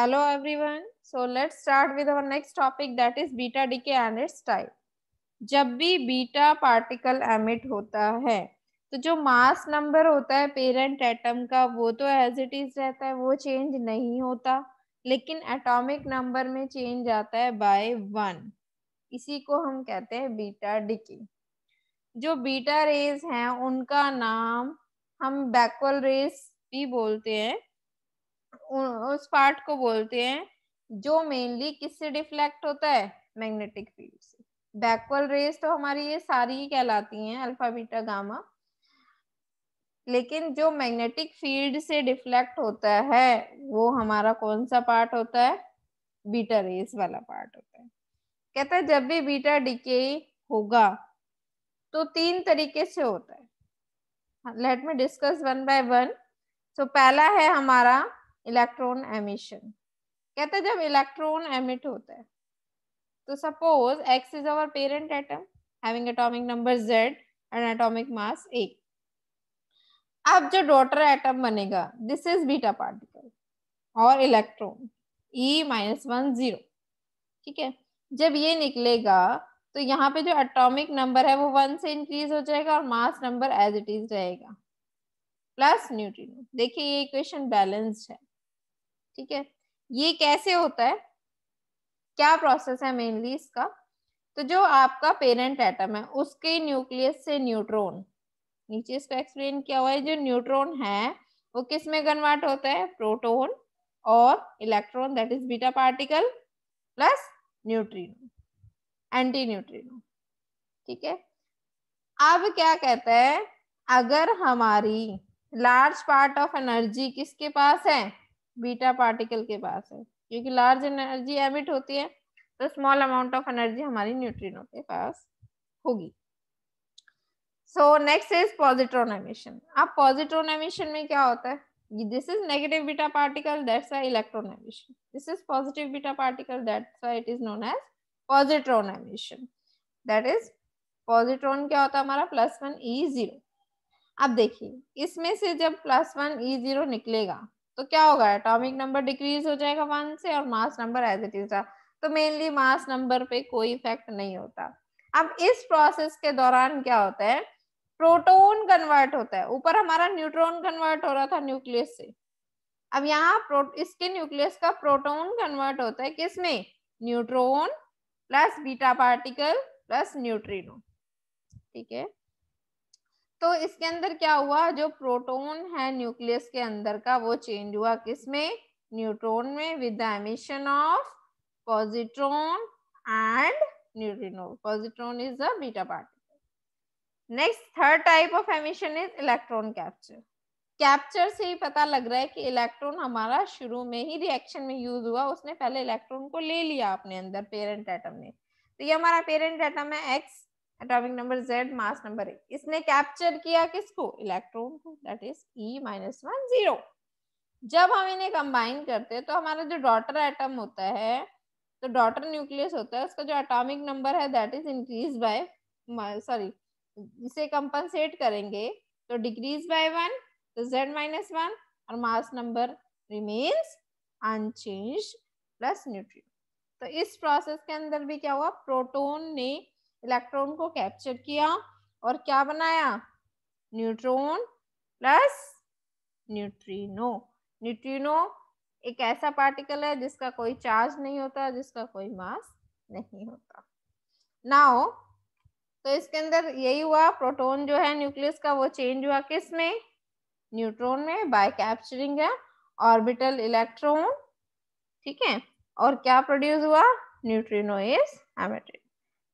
hello everyone so let's start with our next topic that is beta decay and its type जब भी beta particle emit होता है तो जो mass number होता है पेरेंट एटम का वो तो एज इट इज रहता है वो चेंज नहीं होता लेकिन एटॉमिक नंबर में चेंज आता है बाय वन इसी को हम कहते हैं बीटा डिके जो बीटा रेज हैं उनका नाम हम बैकवल रेस भी बोलते हैं उस पार्ट को बोलते हैं जो मेनली किससे डिफ्लेक्ट होता है मैग्नेटिक फील्ड से बैकवर्ड रेस तो हमारी ये सारी ही कहलाती हैं अल्फा बीटा गामा लेकिन जो मैग्नेटिक फील्ड से डिफ्लेक्ट होता है वो हमारा कौन सा पार्ट होता है बीटा रेस वाला पार्ट होता है कहते हैं जब भी बीटा डिके होगा तो तीन तरीके से होता है let me discuss one by one so पहला है हमारा इलेक्ट्रॉन एमिशन कहते हैं जब इलेक्ट्रॉन एमिट होता है तो suppose X is our parent atom having atomic number Z and atomic mass A अब जो डॉटर एटम बनेगा दिस इज बीटा पार्टिकल और electron e minus one zero ठीक है जब ये निकलेगा तो यहाँ पे जो एटॉमिक नंबर है वो वन से इंक्रीज हो जाएगा और mass number as it is रहेगा प्लस न्यूट्रिनो देखिए ये इक्वेशन बैलेंस्ड है ठीक है ये कैसे होता है क्या प्रोसेस है मेनली इसका तो जो आपका पेरेंट एटम है उसके न्यूक्लियस से न्यूट्रॉन नीचे इसको एक्सप्लेन किया हुआ है जो न्यूट्रॉन है वो किस में कन्वर्ट होता है प्रोटोन और electron that is beta particle plus neutrino anti neutrino ठीक है अब क्या कहता है अगर हमारी लार्ज पार्ट ऑफ एनर्जी किसके पास है बीटा पार्टिकल के पास है क्योंकि लार्ज एनर्जी एमिट होती है तो स्मॉल अमाउंट ऑफ एनर्जी हमारी न्यूट्रिनो के पास होगी so next is positron emission अब पॉजिट्रॉन एमिशन में क्या होता है this is negative beta particle that's why electron emission this is positive beta particle that's why it is known as positron emission that is positron क्या होता है हमारा plus one E zero अब देखिए इसमें से जब प्लस वन ई जीरो निकलेगा तो क्या होगा एटॉमिक नंबर डिक्रीज हो जाएगा वन से और mass number as it is तो मेनली मास नंबर पे कोई इफेक्ट नहीं होता अब इस प्रोसेस के दौरान क्या होता है प्रोटोन कन्वर्ट होता है ऊपर हमारा न्यूट्रॉन कन्वर्ट हो रहा था न्यूक्लियस से अब यहाँ इसके न्यूक्लियस का प्रोटोन कन्वर्ट होता है किसमें neutron plus beta particle plus neutrino ठीक है तो इसके अंदर क्या हुआ जो प्रोटोन है न्यूक्लियस के अंदर का वो चेंज हुआ किसमें न्यूट्रॉन में with the emission of positron and neutrino positron is a beta particle next third type of emission is electron capture capture से ही पता लग रहा है कि इलेक्ट्रॉन हमारा शुरू में ही रिएक्शन में यूज हुआ उसने पहले इलेक्ट्रॉन को ले लिया अपने अंदर पेरेंट एटम ने तो ये हमारा पेरेंट एटम है X atomic number Z mass number इसने कैप्चर किया किसको इलेक्ट्रॉन को that is e minus one zero जब हम इन्हें कंबाइन करते हैं तो हमारा जो डॉटर एटम होता है तो डॉटर न्यूक्लियस होता है उसका जो एटॉमिक नंबर है that is increase by sorry इसे कंपनसेट करेंगे तो डिक्रीज बाय वन तो जेड माइनस वन और mass number remains unchange plus neutrino तो इस प्रोसेस के अंदर भी क्या हुआ प्रोटोन ने इलेक्ट्रॉन को कैप्चर किया और क्या बनाया न्यूट्रॉन प्लस न्यूट्रिनो न्यूट्रिनो एक ऐसा पार्टिकल है जिसका कोई चार्ज नहीं होता जिसका कोई मास नहीं होता नाउ तो इसके अंदर यही हुआ प्रोटॉन जो है न्यूक्लियस का वो चेंज हुआ किस में न्यूट्रॉन में बाय कैप्चरिंग है ऑर्बिटल इलेक्ट्रॉन ठीक है और क्या प्रोड्यूस हुआ न्यूट्रिनो इज एमेटेड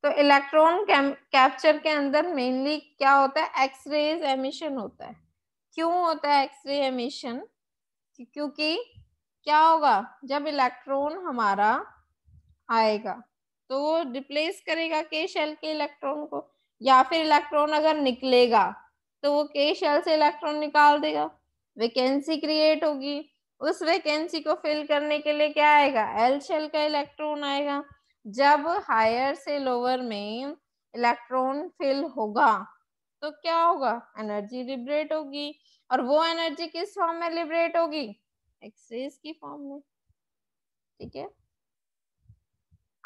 तो इलेक्ट्रॉन कैप्चर के अंदर मेनली क्या होता है एक्सरेज एमिशन होता है क्यों होता है एक्सरे एमिशन क्योंकि क्या होगा जब इलेक्ट्रॉन हमारा आएगा तो वो रिप्लेस करेगा के शेल के इलेक्ट्रॉन को या फिर इलेक्ट्रॉन अगर निकलेगा तो वो के शेल से इलेक्ट्रॉन निकाल देगा वैकेंसी क्रिएट होगी उस वैकेंसी को फिल करने के लिए क्या आएगा एल शेल का इलेक्ट्रॉन आएगा जब हायर से लोअर में इलेक्ट्रॉन फिल होगा तो क्या होगा एनर्जी लिबरेट होगी और वो एनर्जी किस फॉर्म में लिबरेट होगी एक्सरेज की फॉर्म में ठीक है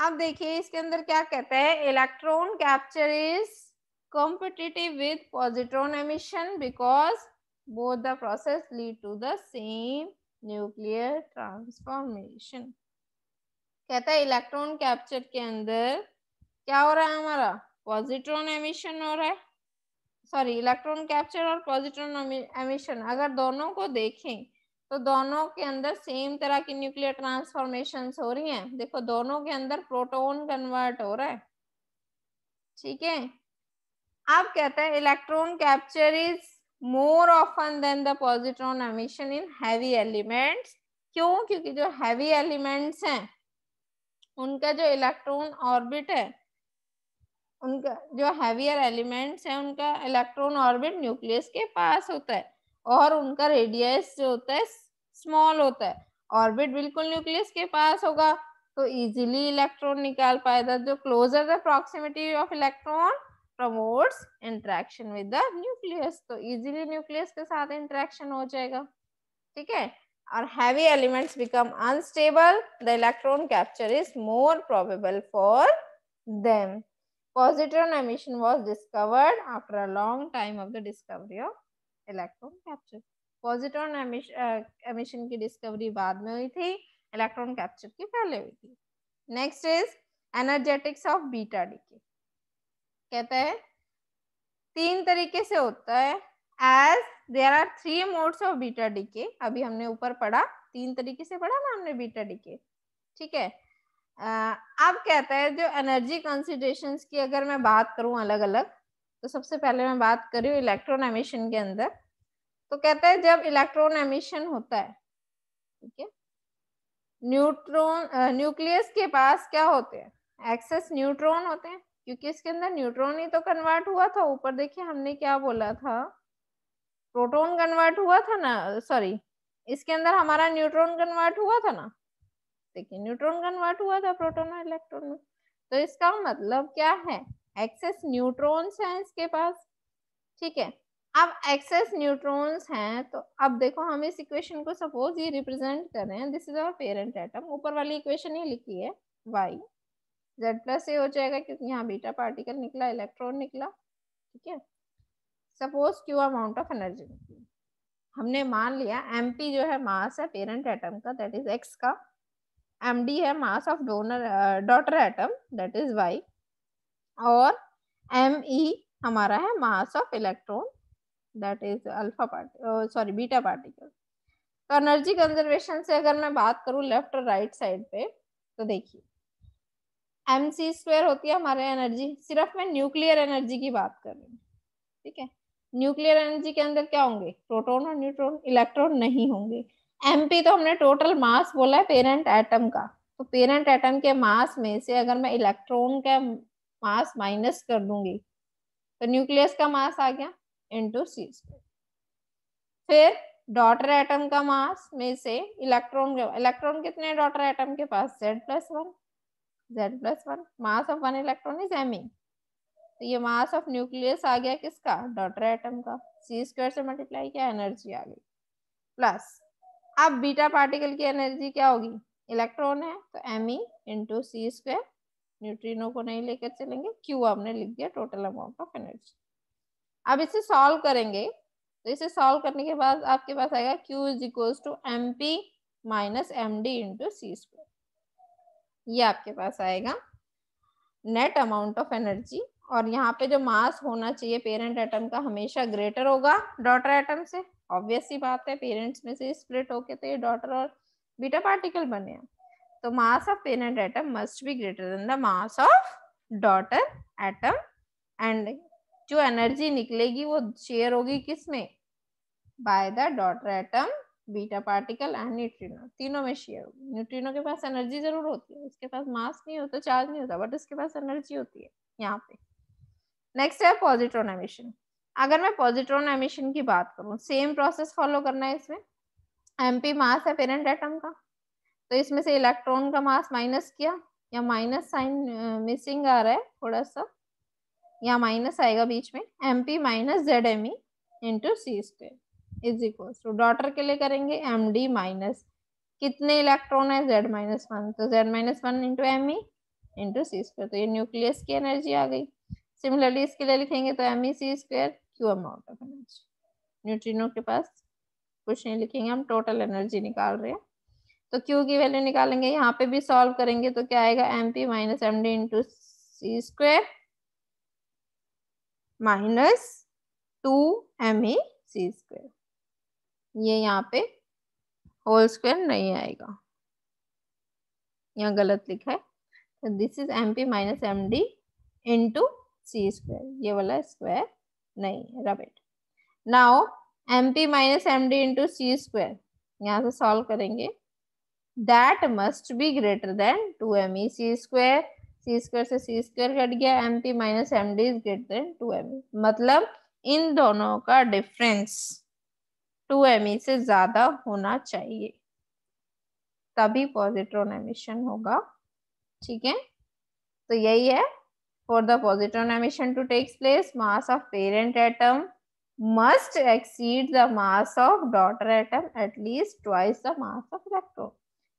अब देखिए इसके अंदर क्या कहते हैं electron capture is competitive with positron emission because both the process lead to the same nuclear transformation कहता है इलेक्ट्रॉन कैप्चर के अंदर क्या हो रहा है हमारा पॉजिट्रॉन एमिशन हो रहा है सॉरी इलेक्ट्रॉन कैप्चर और पॉजिट्रॉन एमिशन अगर दोनों को देखें तो दोनों के अंदर सेम तरह की न्यूक्लियर ट्रांसफॉर्मेशन हो रही हैं देखो दोनों के अंदर प्रोटोन कन्वर्ट हो रहा है ठीक है आप कहते हैं electron capture is more often than the positron emission in heavy elements क्यों क्योंकि जो हैवी एलिमेंट्स हैं उनका जो इलेक्ट्रॉन ऑर्बिट है उनका जो हैवियर एलिमेंट्स है उनका इलेक्ट्रॉन ऑर्बिट न्यूक्लियस के पास होता है और उनका रेडियस जो होता है स्मॉल होता है ऑर्बिट बिल्कुल न्यूक्लियस के पास होगा तो इजीली इलेक्ट्रॉन निकाल पाएगा जो closer the proximity of electron promote interaction with the nucleus तो इजिली न्यूक्लियस के साथ इंट्रैक्शन हो जाएगा ठीक है or heavy elements become unstable, the electron capture is more probable for them. Positron emission was discovered after a long time of the discovery of electron capture. Positron emission की discovery बाद में हुई थी electron capture की पहले हुई थी next is energetics of beta decay कहता है तीन तरीके से होता है as there are three modes of beta decay अभी हमने ऊपर पढ़ा तीन तरीके से पढ़ा ना हमने बीटा डीके ठीक है अब कहता है जो एनर्जी कंसिडरेशन की अगर मैं बात करूं अलग अलग तो सबसे पहले मैं बात कर रही हूँ इलेक्ट्रॉन एमिशन के अंदर तो कहते हैं जब इलेक्ट्रॉन एमिशन होता है ठीक है न्यूट्रॉन न्यूक्लियस के पास क्या होते हैं एक्सेस न्यूट्रॉन होते हैं क्योंकि इसके अंदर न्यूट्रॉन ही तो कन्वर्ट हुआ था ऊपर देखिए हमने क्या बोला था प्रोटोन कन्वर्ट हुआ था ना सॉरी इसके अंदर हमारा न्यूट्रॉन कन्वर्ट हुआ था ना देखिए न्यूट्रॉन कन्वर्ट हुआ था प्रोटोन और इलेक्ट्रॉन में तो इसका मतलब क्या है एक्सेस न्यूट्रॉन्स हैं इसके पास ठीक है अब एक्सेस न्यूट्रॉन्स हैं तो अब देखो हम इस इक्वेशन को सपोज ये रिप्रेजेंट कर रहे हैं this is our parent atom ऊपर वाली इक्वेशन ही लिखी है वाई जेड प्लस ए हो जाएगा क्योंकि यहाँ बीटा पार्टिकल निकला इलेक्ट्रॉन निकला ठीक है suppose Q amount of energy हमने मान लिया एम पी जो है मास है पेरेंट एटम का दैट इज एक्स का एम डी है mass of donor daughter atom that is Y और एम ई e हमारा है mass of electron that is alpha particle sorry beta particle तो एनर्जी कंजर्वेशन से अगर मैं बात करूँ लेफ्ट और राइट साइड पे तो देखिए एम सी स्क्वेयर होती है हमारे एनर्जी सिर्फ मैं न्यूक्लियर एनर्जी की बात कर रही हूँ ठीक है न्यूक्लियर एनर्जी के अंदर क्या होंगे प्रोटोन और न्यूट्रॉन इलेक्ट्रॉन नहीं होंगे एमपी तो हमने टोटल मास बोला है पेरेंट एटम का तो पेरेंट एटम के मास में से अगर मैं इलेक्ट्रॉन का मास माइनस कर दूंगी तो न्यूक्लियस का मास आ गया इंटू सी फिर डॉटर एटम का मास में से इलेक्ट्रॉन के इलेक्ट्रॉन कितने डॉटर एटम के पास Z plus one Z plus one mass of one electron is M E तो ये मास ऑफ न्यूक्लियस आ गया किसका डॉटर एटम का सी स्क्वायर से मल्टीप्लाई किया एनर्जी आ गई प्लस अब बीटा पार्टिकल की एनर्जी क्या होगी इलेक्ट्रॉन है तो M E into C square neutrino को नहीं लेकर चलेंगे क्यू हमने लिख दिया टोटल अमाउंट ऑफ एनर्जी अब इसे सॉल्व करेंगे तो इसे सॉल्व करने के बाद आपके पास आएगा Q is equals to M P minus M D into C square ये आपके पास आएगा नेट अमाउंट ऑफ एनर्जी और यहाँ पे जो मास होना चाहिए पेरेंट एटम का हमेशा ग्रेटर होगा डॉटर एटम से ऑब्वियस ही बात है पेरेंट्स में से स्प्लिट होके तो ये डॉटर और बीटा पार्टिकल बने हैं तो mass of parent atom must be greater than the mass of daughter atom and जो एनर्जी निकलेगी वो शेयर होगी किसमें by the daughter atom beta particle and neutrino तीनों में शेयर होगी न्यूट्रिनो के पास एनर्जी जरूर होती है उसके पास मास नहीं होता चार्ज नहीं होता बट उसके पास एनर्जी होती है यहाँ पे नेक्स्ट है पॉजिट्रॉन एमिशन अगर मैं पॉजिट्रॉन एमिशन की बात करूं सेम प्रोसेस फॉलो करना है इसमें एमपी मास है पेरेंट एटम का तो इसमें से इलेक्ट्रॉन का मास माइनस किया या माइनस साइन मिसिंग आ रहा है थोड़ा सा या माइनस आएगा बीच में M P minus Z M E into C square is equal to daughter के लिए करेंगे एम डी माइनस कितने इलेक्ट्रॉन है जेड माइनस वन तो Z minus one into M E into C square तो ये न्यूक्लियस की एनर्जी आ गई सिमिलरली इसके लिए लिखेंगे तो M E C square Q amount of energy neutrino के पास कुछ नहीं लिखेंगे हम टोटल एनर्जी निकाल रहे हैं तो क्यू की वैल्यू निकालेंगे यहाँ पे भी सॉल्व करेंगे तो क्या आएगा M P minus M D into C square minus two M E C square ये यहाँ पे होल स्क्वेयर नहीं आएगा यहाँ गलत लिखा है this is M P minus M D into C square ये वाला स्क्वायर नहीं है right now M P minus M D into C square यहाँ से सॉल्व करेंगे that must be greater than two M E C square C square से C square कट गया M P minus M D is greater than two M E मतलब इन दोनों का डिफरेंस टू एम ई से ज्यादा होना चाहिए तभी पॉजिट्रॉन एमिशन होगा ठीक है तो यही है for the positron emission to take place, mass of parent atom must exceed the mass of daughter atom at least twice the mass of electron.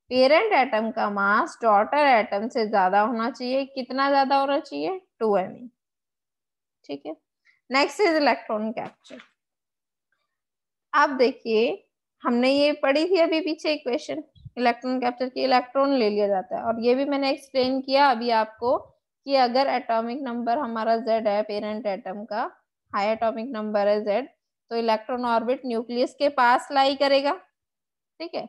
Parent atom का मास डॉटर एटम से ज्यादा होना चाहिए कितना ज्यादा होना चाहिए टू एम e. ठीक है नेक्स्ट इज इलेक्ट्रॉन कैप्चर अब देखिए हमने ये पढ़ी थी अभी पीछे इक्वेशन इलेक्ट्रॉन कैप्चर की इलेक्ट्रॉन ले लिया जाता है और ये भी मैंने एक्सप्लेन किया अभी आपको कि अगर एटॉमिक नंबर हमारा जेड है पेरेंट एटम का हाई एटॉमिक नंबर है जेड तो इलेक्ट्रॉन ऑर्बिट न्यूक्लियस के पास लाई करेगा ठीक है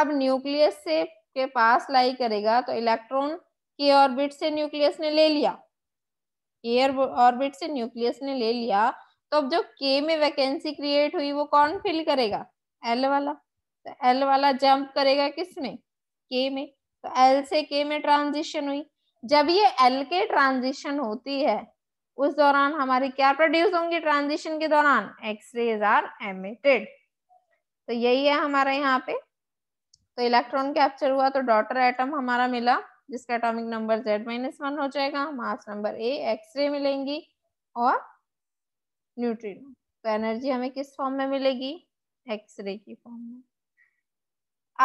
अब न्यूक्लियस से के पास लाई करेगा तो इलेक्ट्रॉन के ऑर्बिट से न्यूक्लियस ने ले लिया एयर ऑर्बिट से न्यूक्लियस ने ले लिया तो अब जो के में वैकेंसी क्रिएट हुई वो कौन फिल करेगा एल वाला तो एल वाला जंप करेगा किसमें के में तो एल से के में ट्रांजिशन हुई जब ये एल के ट्रांजिशन होती है उस दौरान हमारी क्या प्रोड्यूस होंगी ट्रांजिशन के दौरान एक्सरेज आर एमिटेड तो यही है हमारा यहाँ पे तो इलेक्ट्रॉन कैप्चर हुआ तो डॉटर एटम हमारा मिला जिसका atomic number Z minus one हो जाएगा मास नंबर ए एक्सरे मिलेंगी और न्यूट्रिनो तो एनर्जी हमें किस फॉर्म में मिलेगी एक्सरे की फॉर्म में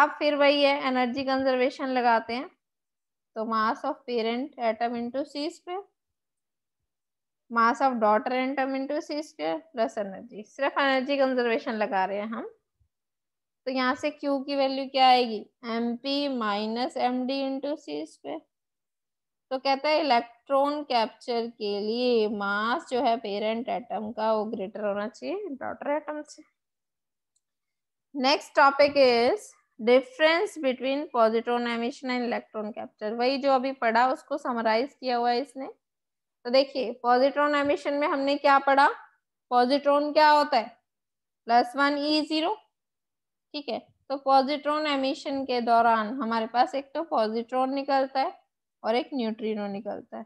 अब फिर वही है एनर्जी कंजर्वेशन लगाते हैं तो mass of parent atom into C square mass of daughter atom into C square plus energy सिर्फ एनर्जी कंजर्वेशन लगा रहे हैं हम तो यहाँ से Q की वैल्यू क्या आएगी M P minus M D into C square तो कहता है इलेक्ट्रॉन कैप्चर के लिए मास जो है पेरेंट एटम का वो ग्रेटर होना चाहिए डॉटर एटम से next topic is difference between positron emission and electron capture वही जो अभी पढ़ा उसको समराइज किया हुआ है इसने तो देखिए पॉजिट्रॉन एमिशन में हमने क्या पढ़ा पॉजिट्रॉन क्या होता है प्लस वन ई जीरो ठीक है तो पॉजिट्रॉन एमिशन के दौरान हमारे पास एक तो पॉजिट्रॉन निकलता है और एक न्यूट्रिनो निकलता है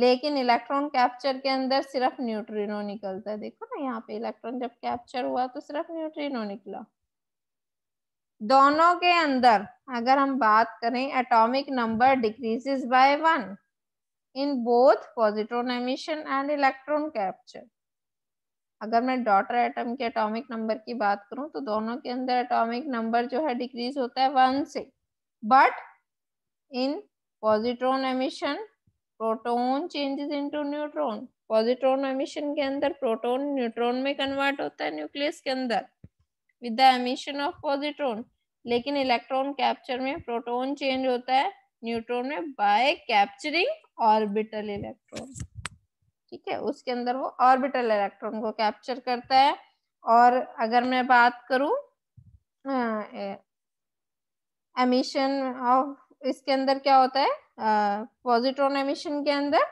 लेकिन इलेक्ट्रॉन कैप्चर के अंदर सिर्फ न्यूट्रिनो निकलता है देखो ना यहाँ पे इलेक्ट्रॉन जब कैप्चर हुआ तो सिर्फ न्यूट्रिनो निकला दोनों के अंदर अगर हम बात करें atomic number decreases by one in both positron emission and electron capture अगर मैं डॉटर एटम के एटॉमिक नंबर की बात करूं तो दोनों के अंदर एटॉमिक नंबर जो है डिक्रीज होता है वन से but in positron emission proton changes into neutron positron emission के अंदर प्रोटोन न्यूट्रॉन में कन्वर्ट होता है न्यूक्लियस के अंदर with the emission of positron लेकिन इलेक्ट्रॉन कैप्चर में प्रोटोन चेंज होता है न्यूट्रॉन में बाय कैप्चरिंग ऑर्बिटल इलेक्ट्रॉन ठीक है उसके अंदर वो ऑर्बिटल इलेक्ट्रॉन को कैप्चर करता है और अगर मैं बात करूं एमिशन ऑफ इसके अंदर क्या होता है पॉजिट्रॉन एमिशन के अंदर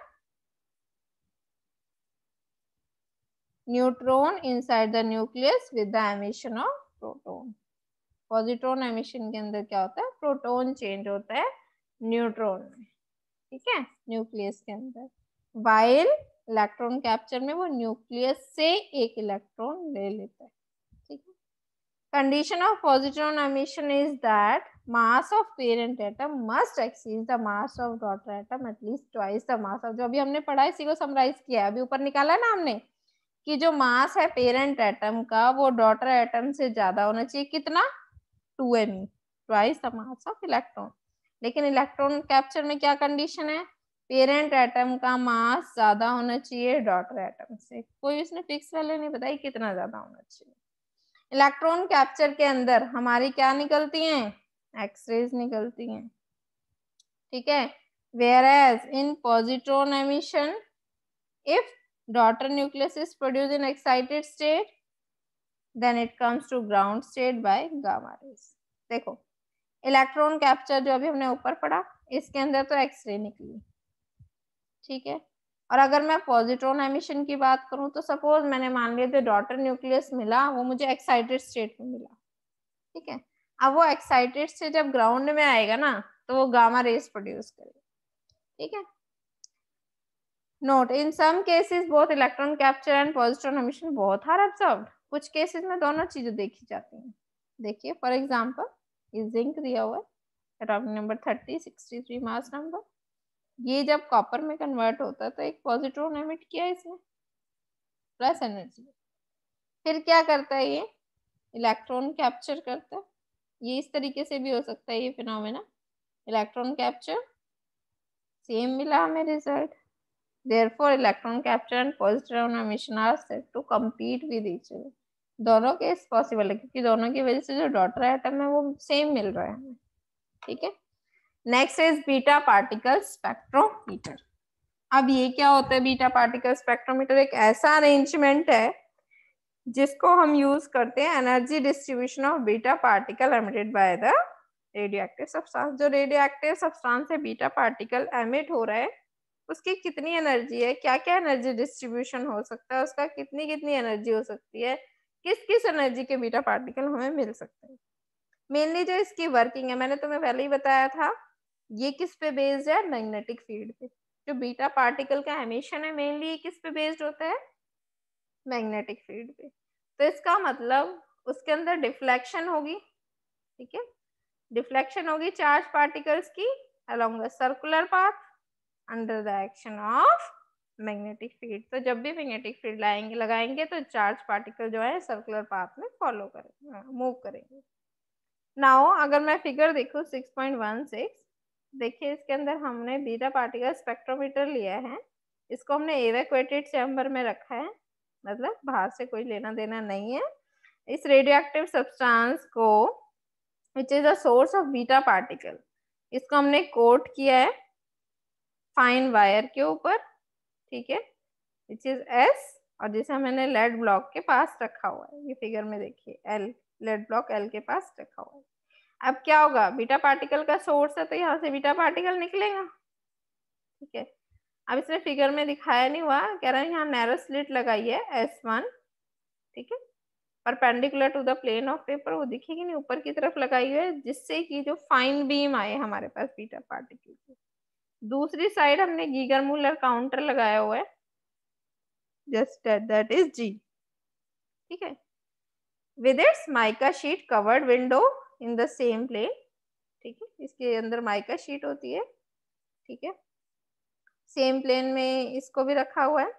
neutron inside the nucleus with the emission of proton positron emission के अंदर क्या होता है प्रोटोन चेंज होता है न्यूट्रॉन में ठीक है न्यूक्लियस के अंदर वाइल इलेक्ट्रॉन कैप्चर में वो न्यूक्लियस से एक इलेक्ट्रॉन ले लेता है ठीक है condition of positron emission is that mass of parent atom must exceed the mass of daughter atom at least twice the mass of जो अभी हमने पढ़ा इसी को समराइज किया है अभी ऊपर निकाला ना हमने कि जो मास है पेरेंट एटम का वो डॉटर एटम से ज्यादा होना चाहिए कितना two M E twice the mass of electron लेकिन इलेक्ट्रॉन कैप्चर में क्या कंडीशन है पेरेंट एटम का मास ज्यादा होना चाहिए डॉटर एटम से कोई उसने फिक्स वाले नहीं बताई कितना ज्यादा होना चाहिए इलेक्ट्रॉन कैप्चर के अंदर हमारी क्या निकलती हैं एक्सरेज निकलती हैं ठीक है whereas in positron emission if daughter nucleus is produce in excited state then it comes to ground state by gamma rays देखो इलेक्ट्रॉन कैप्चर जो अभी हमने ऊपर पढ़ा इसके अंदर तो एक्सरे निकली ठीक है और अगर मैं पॉजिट्रॉन एमिशन की बात करूं तो सपोज मैंने मान लिया जो डॉटर न्यूक्लियस मिला वो मुझे एक्साइटेड स्टेट में मिला ठीक है अब वो एक्साइटेड से जब ग्राउंड में आएगा ना तो वो गामा रेस प्रोड्यूस करेगा ठीक है note in some cases both electron capture and positron emission both are observed कुछ केसेस में दोनों चीजें देखी जाती हैं देखिए फॉर एग्जांपल ये जिंक दिया हुआ है atomic number thirty sixty three mass number ये जब कॉपर में कन्वर्ट होता है तो एक पॉजिट्रॉन एमिट किया इसने प्लस एनर्जी फिर क्या करता है ये इलेक्ट्रॉन कैप्चर करता है ये इस तरीके से भी हो सकता है ये फिनोमेना इलेक्ट्रॉन कैप्चर सेम मिला हमें result therefore electron capture and positron emission are set to compete with each other दोनों के पॉसिबल है क्योंकि दोनों की वजह से जो डॉटर आइटम है वो सेम मिल रहा है ठीक है next is beta particle spectrometer अब ये क्या होता है बीटा पार्टिकल स्पेक्ट्रोमीटर एक ऐसा अरेंजमेंट है जिसको हम यूज करते हैं energy distribution of beta particle emitted by the radioactive substance जो रेडियोएक्टिव सब्सटेंस से बीटा पार्टिकल एमिट हो रहा है उसकी कितनी एनर्जी है क्या क्या एनर्जी डिस्ट्रीब्यूशन हो सकता है उसका कितनी कितनी एनर्जी हो सकती है किस किस एनर्जी के बीटा पार्टिकल हमें मिल सकते हैं मेनली जो इसकी वर्किंग है मैंने तुम्हें पहले ही बताया था ये किस पे बेस्ड है मैग्नेटिक फील्ड पे जो बीटा पार्टिकल का एमिशन है मेनली किस पे बेस्ड होता है मैग्नेटिक फील्ड पे तो इसका मतलब उसके अंदर डिफ्लेक्शन होगी ठीक है डिफ्लेक्शन होगी चार्ज पार्टिकल्स की along a circular path under the action of magnetic field तो जब भी मैग्नेटिक फील्ड लाएंगे लगाएंगे तो चार्ज पार्टिकल जो है सर्कुलर पाथ में फॉलो हाँ, करेंगे मूव करेंगे नाउ अगर मैं फिगर देखूँ 6.16 देखिए इसके अंदर हमने बीटा पार्टिकल स्पेक्ट्रोमीटर लिया है इसको हमने एवेक्वेटेड चैम्बर में रखा है मतलब बाहर से कोई लेना देना नहीं है इस रेडियो एक्टिव सब्सटांस को which is the source of beta particle इसको हमने कोट किया है फाइन वायर के ऊपर ठीक है विच इज एस और जिसे मैंने लेड ब्लॉक के पास रखा हुआ है ये फिगर में देखिए एल लेड ब्लॉक एल के पास रखा हुआ है अब क्या होगा बीटा पार्टिकल का सोर्स है तो यहाँ से बीटा पार्टिकल निकलेगा ठीक है अब इसने फिगर में दिखाया नहीं हुआ कह रहा है यहाँ नैरो स्लिट लगाई है एस वन ठीक है perpendicular to the plane of paper वो दिखेगी नहीं ऊपर की तरफ लगाई हुई है जिससे कि जो फाइन बीम आए हमारे पास बीटा पार्टिकल की दूसरी साइड हमने गीगर मूलर काउंटर लगाया हुआ है जस्ट दैट इज जी ठीक है with its mica sheet covered window in the same plane ठीक है इसके अंदर माइका शीट होती है ठीक है सेम प्लेन में इसको भी रखा हुआ है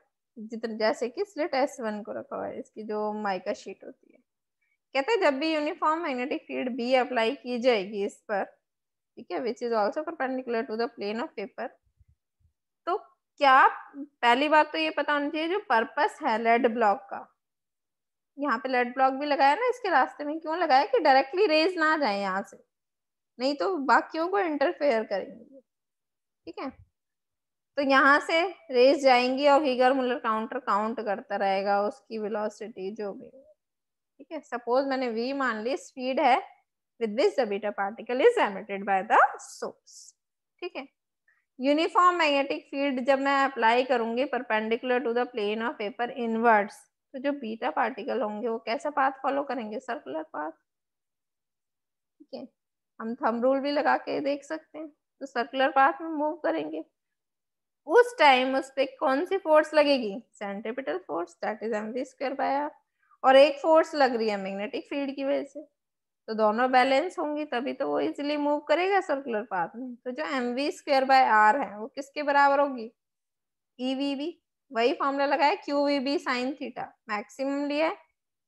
जितने जैसे कि स्लिट एस वन को रखा हुआ है इसकी जो माइका शीट होती है कहते हैं जब भी uniform magnetic field B apply की जाएगी इस पर ठीक है which is also perpendicular to the plane of paper तो क्या पहली बात तो ये पता होना चाहिए जो पर्पस है लेड ब्लॉक का यहाँ पे लेड ब्लॉक भी लगाया ना इसके रास्ते में क्यों लगाया कि डायरेक्टली रेज ना जाए यहाँ से नहीं तो बाकियों को इंटरफेयर करेंगे ठीक है तो यहाँ से रेस जाएंगी और हीगर मुलर काउंटर काउंट करता रहेगा उसकी वेलोसिटी जो भी ठीक है सपोज मैंने वी मान ली स्पीड है with which the beta particle is emitted by the source. ठीक है यूनिफॉर्म मैग्नेटिक फील्ड जब मैं अप्लाई करूंगी perpendicular to the plane of paper inwards तो जो बीटा पार्टिकल होंगे वो कैसा पाथ फॉलो करेंगे सर्कुलर पाथ ठीक है हम थम रूल भी लगा के देख सकते हैं तो सर्कुलर पाथ में मूव करेंगे उस टाइम उस पर कौन सी फोर्स लगेगी centripetal force that is m v square by r और एक फोर्स लग रही है मैग्नेटिक फील्ड की वजह से तो दोनों बैलेंस होंगी तभी तो वो इजिली मूव करेगा सर्कुलर पाथ में तो जो m v square by r है वो किसके बराबर होगी ई वी बी वही फॉर्मूला लगाया q v B sine theta maximum लिया है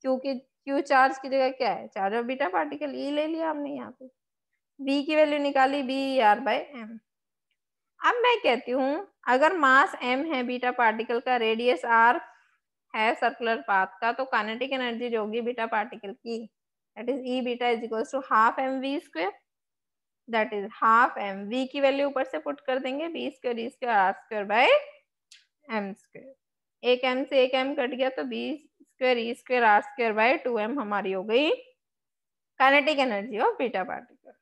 क्यू की क्यू चार्ज की जगह क्या है charge of beta particle e ले लिया हमने यहाँ पे बी की वैल्यू निकाली बी आर बाय एम अब मैं कहती हूँ अगर मास एम है बीटा पार्टिकल का रेडियस आर है सर्कुलर पाथ का तो कानेटिक एनर्जी जो होगी बीटा पार्टिकल की that is e beta is equals to half mv square that is half mv की value ऊपर से put कर देंगे b square e square r square by m square एक m से एक m कट गया तो b square e square r square by m हमारी हो गई kinetic energy of beta particle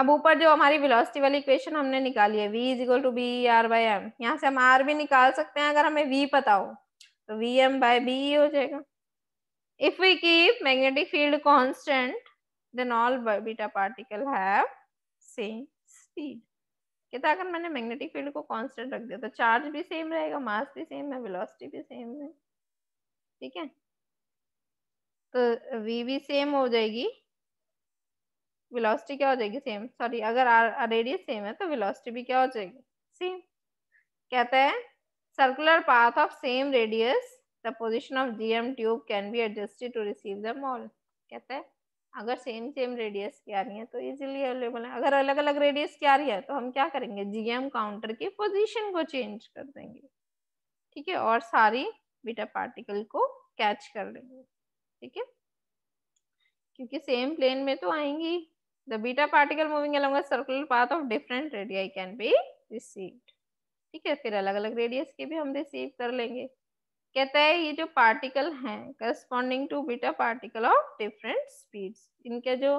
अब ऊपर जो हमारी वेलोसिटी वाली इक्वेशन हमने निकाली है v is equal to B r by m यहाँ से हम r भी निकाल सकते हैं अगर हमें v पता हो तो vm बाय बी हो जाएगा if we keep magnetic field constant then all beta particle have same speed कहता अगर मैंने मैग्नेटिक फील्ड को कांस्टेंट रख दिया तो चार्ज भी सेम रहेगा मास भी सेम है वेलोसिटी भी सेम है ठीक है तो v भी सेम हो जाएगी वेलोसिटी क्या हो जाएगी सेम सॉरी अगर रेडियस सेम है तो वेलोसिटी भी क्या हो जाएगी सेम कहते हैं circular path of same radius the position of G M tube can be adjusted to receive the मॉल कहता है अगर सेम सेम रेडियस की आ रही है तो इजीली अवेलेबल है अगर अलग अलग रेडियस की आ रही है तो हम क्या करेंगे जीएम काउंटर की पोजिशन को चेंज कर देंगे ठीक है और सारी बीटा पार्टिकल को कैच कर लेंगे ठीक है क्योंकि सेम प्लेन में तो आएंगी the beta particle moving along circular path of different radii can be receive ठीक है फिर अलग अलग रेडियस के भी हम रिसीव कर लेंगे कहता है ये जो पार्टिकल हैं corresponding to beta particle of different speeds इनके जो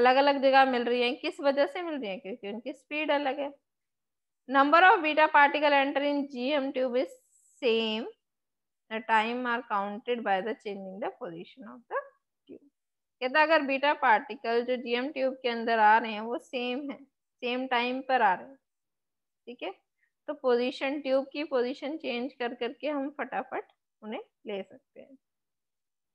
अलग अलग जगह मिल रही हैं किस वजह से मिल रही हैं क्योंकि उनकी स्पीड अलग है number of beta particle enter in G M tube is same time are counted by the the changing the position of the tube कहता अगर बीटा पार्टिकल जो जीएम ट्यूब के अंदर आ रहे हैं वो सेम है सेम टाइम पर आ रहे हैं ठीक है तो पोजीशन ट्यूब की पोजीशन चेंज कर करके हम फटाफट उन्हें ले सकते हैं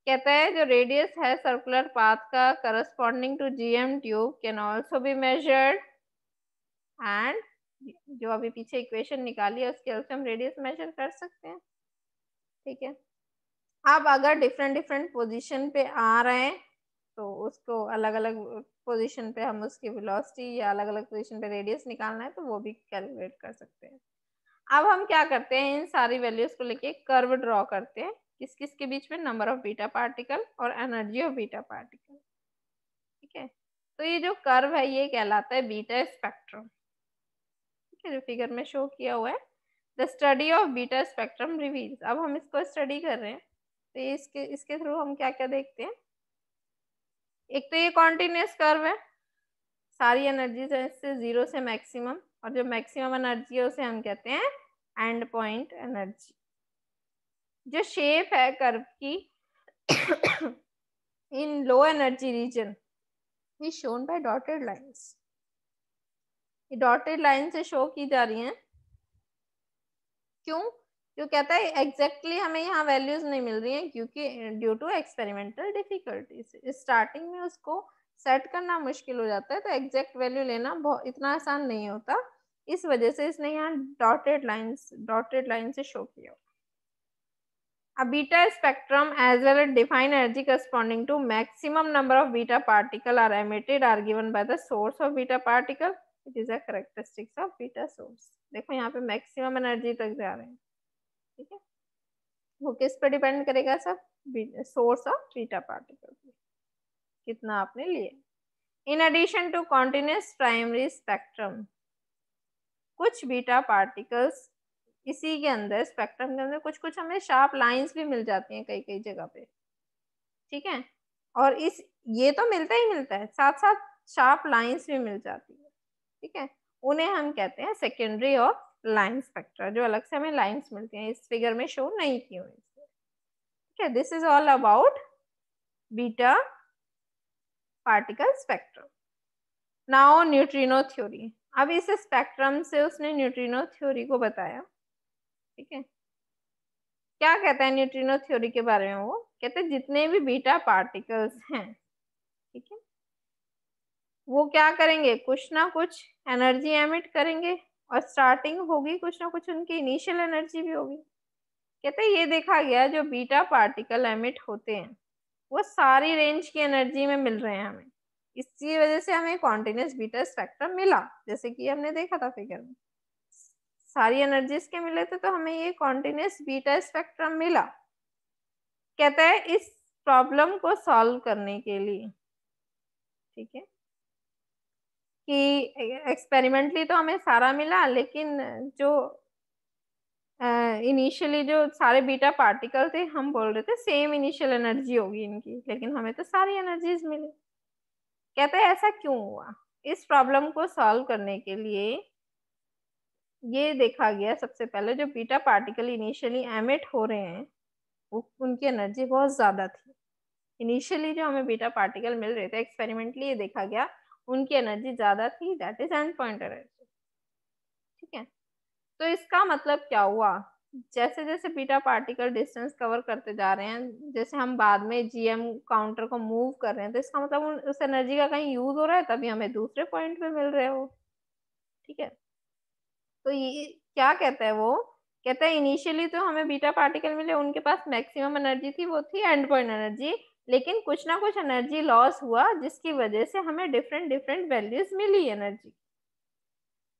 कहता है जो रेडियस है सर्कुलर पाथ का corresponding to GM tube can also be measured and जो अभी पीछे इक्वेशन निकाली है उसके हेल्प हम रेडियस मेजर कर सकते हैं ठीक है अब अगर डिफरेंट डिफरेंट पोजीशन पे आ रहे हैं तो उसको अलग अलग पोजीशन पे हम उसकी वेलोसिटी या अलग अलग पोजीशन पे रेडियस निकालना है तो वो भी कैलकुलेट कर सकते हैं अब हम क्या करते हैं इन सारी वैल्यूज को लेके कर्व ड्रॉ करते हैं किस किस के बीच में नंबर ऑफ बीटा पार्टिकल और एनर्जी ऑफ बीटा पार्टिकल ठीक है तो ये जो कर्व है ये कहलाता है बीटा स्पेक्ट्रम ठीक है जो फिगर में शो किया हुआ है the study of beta spectrum reveals अब हम इसको स्टडी कर रहे हैं तो इसके इसके थ्रू हम क्या क्या देखते हैं एक तो ये कॉन्टिन्यूस कर्व है सारी एनर्जी से जीरो से मैक्सिमम और जो मैक्सिमम एनर्जी है उसे हम कहते हैं एंड पॉइंट एनर्जी जो शेप है कर्व की in low energy region is shown by dotted lines ये डॉटेड लाइन से शो की जा रही हैं क्यों जो कहता है एग्जैक्टली exactly हमें यहाँ वैल्यूज नहीं मिल रही हैं क्योंकि due to experimental difficulties starting में उसको सेट करना मुश्किल हो जाता है तो एग्जैक्ट वैल्यू लेना इतना आसान नहीं होता इस वजह से इसने यहाँ डॉटेड लाइंस डॉटेड लाइन से शो किया beta spectrum as well add define energy corresponding to maximum number of beta particle are emitted are given by the source of beta particle it is a characteristics of beta source देखो यहाँ पे maximum energy तक जा रहे हैं ठीक है वो किस पर डिपेंड करेगा sir source of beta particle कितना आपने लिए in addition to continuous primary spectrum कुछ बीटा पार्टिकल्स इसी के अंदर स्पेक्ट्रम के अंदर कुछ कुछ हमें शार्प लाइंस भी मिल जाती हैं कई कई जगह पे ठीक है और इस ये तो मिलता ही मिलता है साथ साथ शार्प लाइंस भी मिल जाती है ठीक है उन्हें हम कहते हैं सेकेंडरी और लाइन स्पेक्ट्रा जो अलग से हमें लाइंस मिलती हैं इस फिगर में शो नहीं की हुई ठीक है this is all about beta particle spectrum now neutrino theory अब इस स्पेक्ट्रम से उसने न्यूट्रिनो थ्योरी को बताया ठीक है क्या कहता है न्यूट्रिनो थ्योरी के बारे में वो कहते हैं जितने भी बीटा पार्टिकल्स हैं ठीक है वो क्या करेंगे कुछ ना कुछ एनर्जी एमिट करेंगे और स्टार्टिंग होगी कुछ ना कुछ उनकी इनिशियल एनर्जी भी होगी कहते हैं ये देखा गया जो बीटा पार्टिकल एमिट होते हैं वो सारी रेंज की एनर्जी में मिल रहे हैं हमें इसी वजह से हमें कॉन्टिन्यूस बीटा स्पेक्ट्रम मिला जैसे कि हमने देखा था फिगर में सारी एनर्जीज के मिले थे तो हमें ये कॉन्टिन्यूस बीटा स्पेक्ट्रम मिला कहता है इस प्रॉब्लम को सॉल्व करने के लिए ठीक है कि एक्सपेरिमेंटली तो हमें सारा मिला लेकिन जो इनिशियली uh, जो सारे बीटा पार्टिकल थे हम बोल रहे थे सेम इनिशियल एनर्जी होगी इनकी लेकिन हमें तो सारी एनर्जीज मिली कहते हैं ऐसा क्यों हुआ इस प्रॉब्लम को सॉल्व करने के लिए ये देखा गया सबसे पहले जो बीटा पार्टिकल इनिशियली एमिट हो रहे हैं वो उनकी एनर्जी बहुत ज़्यादा थी इनिशियली जो हमें बीटा पार्टिकल मिल रहे थे एक्सपेरिमेंटली ये देखा गया उनकी एनर्जी ज्यादा थी that is end point energy ठीक है तो इसका मतलब क्या हुआ जैसे जैसे बीटा पार्टिकल डिस्टेंस कवर करते जा रहे हैं जैसे हम बाद में जीएम काउंटर को मूव कर रहे हैं तो इसका मतलब उस एनर्जी का कहीं यूज हो रहा है तभी हमें दूसरे पॉइंट पे मिल रहे हो ठीक है तो ये क्या कहता है वो कहता है इनिशियली तो हमें बीटा पार्टिकल मिले उनके पास मैक्सिमम एनर्जी थी वो थी एंड पॉइंट एनर्जी लेकिन कुछ ना कुछ एनर्जी लॉस हुआ जिसकी वजह से हमें डिफरेंट डिफरेंट वैल्यूज मिली एनर्जी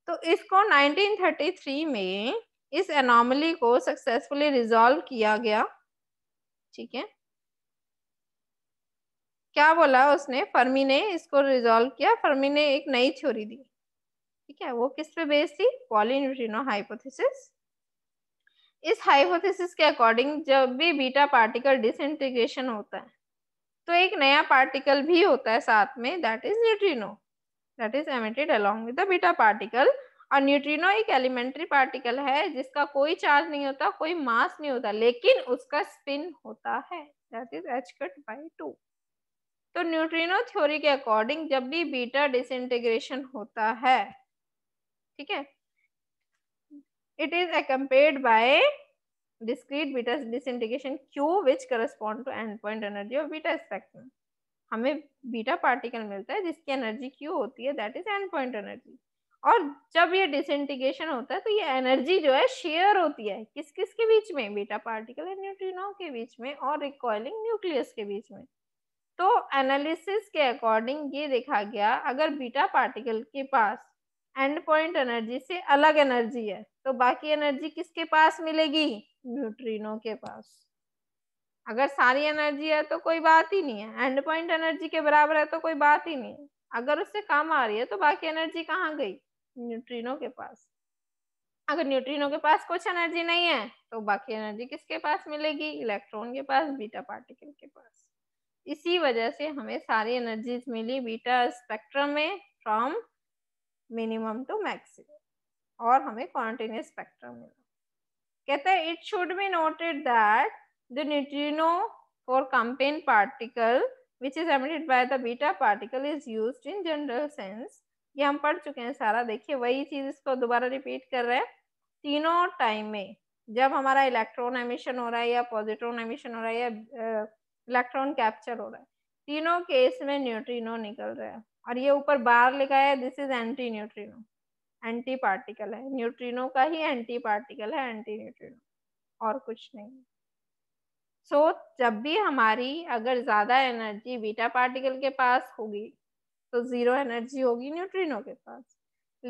तो इसको 1933 में इस एनोमली को सक्सेसफुली रिजॉल्व किया गया ठीक है क्या बोला उसने फर्मी ने इसको रिजॉल्व किया फर्मी ने एक नई थ्योरी दी ठीक है वो किस पे बेस्ड थी पॉलिन्यूट्रिनो हाइपोथेसिस इस हाइपोथेसिस के अकॉर्डिंग जब भी बीटा पार्टिकल डिसइंटीग्रेशन होता है तो एक नया पार्टिकल भी होता है साथ में that is neutrino that is emitted along with the beta particle और न्यूट्रिनो एक एलिमेंट्री पार्टिकल है जिसका कोई चार्ज नहीं होता कोई मास नहीं होता लेकिन उसका स्पिन होता है that is h cut by two तो न्यूट्रिनो थ्योरी के अकॉर्डिंग जब भी बीटा डिसइंटीग्रेशन होता है ठीक है it is accompanied by discrete discrete beta q which correspond to end point energy of beta spectrum हमें बीटा पार्टिकल मिलता है जिसकी एनर्जी क्यू होती है that is end point energy और जब ये डिसइंटीग्रेशन होता है तो ये एनर्जी जो है शेयर होती है किस किस के बीच में बीटा पार्टिकल एंड न्यूट्रिनो के बीच में और रिकॉयलिंग न्यूक्लियस के बीच में तो एनालिसिस के अकॉर्डिंग ये देखा गया अगर बीटा पार्टिकल के पास एंड पॉइंट एनर्जी से अलग एनर्जी है तो बाकी एनर्जी किसके पास मिलेगी न्यूट्रिनो के पास अगर सारी एनर्जी है तो कोई बात ही नहीं है एंड पॉइंट एनर्जी के बराबर है तो कोई बात ही नहीं है अगर उससे कम आ रही है तो बाकी एनर्जी कहाँ गई न्यूट्रिनो के पास अगर न्यूट्रिनो के पास कुछ एनर्जी नहीं है तो बाकी एनर्जी किसके पास मिलेगी इलेक्ट्रॉन के पास बीटा पार्टिकल के पास इसी वजह से हमें सारी एनर्जीज मिली बीटा स्पेक्ट्रम में फ्रॉम मिनिमम टू मैक्सिमम और हमें कॉन्टिन्यूस स्पेक्ट्रम मिला कहते हैं it should be noted that the neutrino for companion particle which is emitted by the beta particle is use in general sense ये हम पढ़ चुके हैं सारा देखिए वही चीज इसको दोबारा रिपीट कर रहे हैं तीनों टाइम में जब हमारा इलेक्ट्रॉन एमिशन हो रहा है या पॉजिट्रॉन एमिशन हो रहा है या इलेक्ट्रॉन कैप्चर हो रहा है तीनों केस में न्यूट्रिनो निकल रहा है और ये ऊपर बार लिखा है this is anti neutrino anti particle है न्यूट्रिनो का ही एंटी पार्टिकल है एंटी न्यूट्रिनो और कुछ नहीं सो so, जब भी हमारी अगर ज़्यादा एनर्जी बीटा पार्टिकल के पास होगी तो ज़ीरो एनर्जी होगी न्यूट्रिनो के पास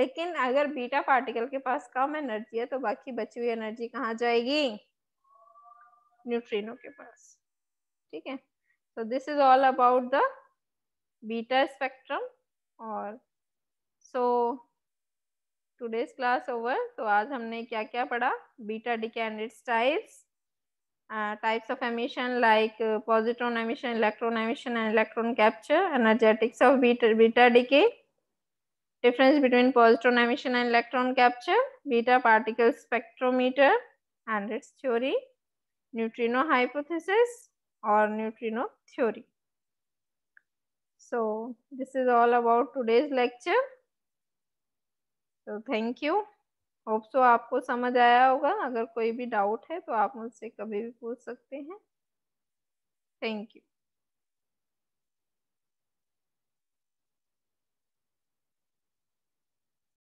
लेकिन अगर बीटा पार्टिकल के पास कम एनर्जी है तो बाकी बची हुई एनर्जी कहाँ जाएगी न्यूट्रिनो के पास ठीक है so this is all about the beta spectrum और so so, today's class over तो आज हमने क्या क्या पढ़ा beta decay and its types types of emission like positron emission electron emission and electron capture energetics of beta beta decay difference between positron emission and electron capture beta particle spectrometer and its theory neutrino hypothesis or neutrino theory so this is all about today's lecture तो thank you hope so आपको समझ आया होगा अगर कोई भी doubt है तो आप मुझसे कभी भी पूछ सकते हैं थैंक यू